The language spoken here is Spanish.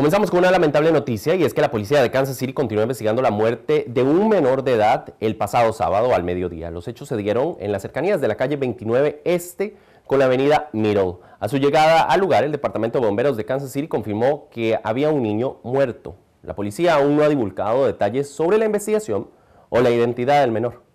Comenzamos con una lamentable noticia y es que la policía de Kansas City continúa investigando la muerte de un menor de edad el pasado sábado al mediodía. Los hechos se dieron en las cercanías de la calle 29 Este con la avenida Middle. A su llegada al lugar, el Departamento de Bomberos de Kansas City confirmó que había un niño muerto. La policía aún no ha divulgado detalles sobre la investigación o la identidad del menor.